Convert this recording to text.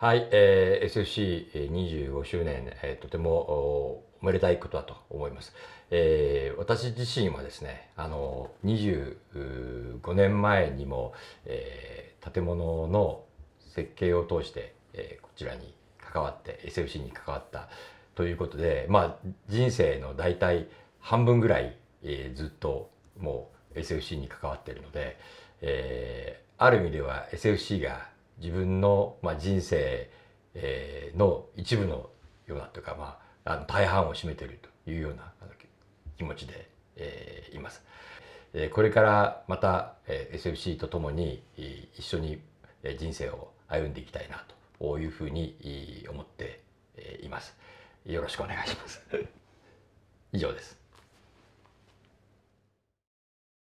はい、えー、SFC25 周年、えー、とてもおめでたいことだと思います。えー、私自身はですね、あの25年前にも、えー、建物の設計を通して、えー、こちらに関わって SFC に関わったということで、まあ人生の大体半分ぐらい、えー、ずっともう SFC に関わっているので、えー、ある意味では SFC が自分の、まあ、人生、えー、の一部のようなというか、まあ、あの大半を占めているというような気持ちで、えー、います。これからまた SFC とともに一緒に人生を歩んでいきたいなというふうに思っています。よろしくお願いします。以上です。